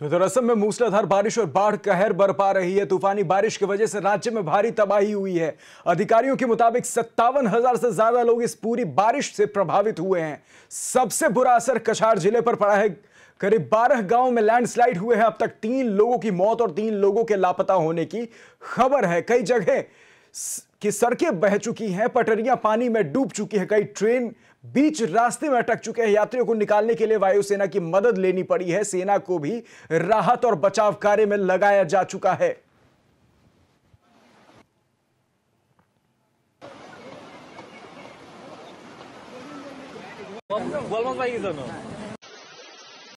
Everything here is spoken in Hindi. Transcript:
तो, दरअसल में मूसलाधार बारिश और बाढ़ कहर बरपा रही है तूफानी बारिश की वजह से राज्य में भारी तबाही हुई है अधिकारियों के मुताबिक सत्तावन हजार से ज्यादा लोग इस पूरी बारिश से प्रभावित हुए हैं सबसे बुरा असर कछार जिले पर पड़ा है करीब बारह गांव में लैंडस्लाइड हुए हैं अब तक तीन लोगों की मौत और तीन लोगों के लापता होने की खबर है कई जगह की सड़कें बह चुकी हैं पटरियां पानी में डूब चुकी है कई ट्रेन बीच रास्ते में अटक चुके हैं यात्रियों को निकालने के लिए वायुसेना की मदद लेनी पड़ी है सेना को भी राहत और बचाव कार्य में लगाया जा चुका है बोलो भाई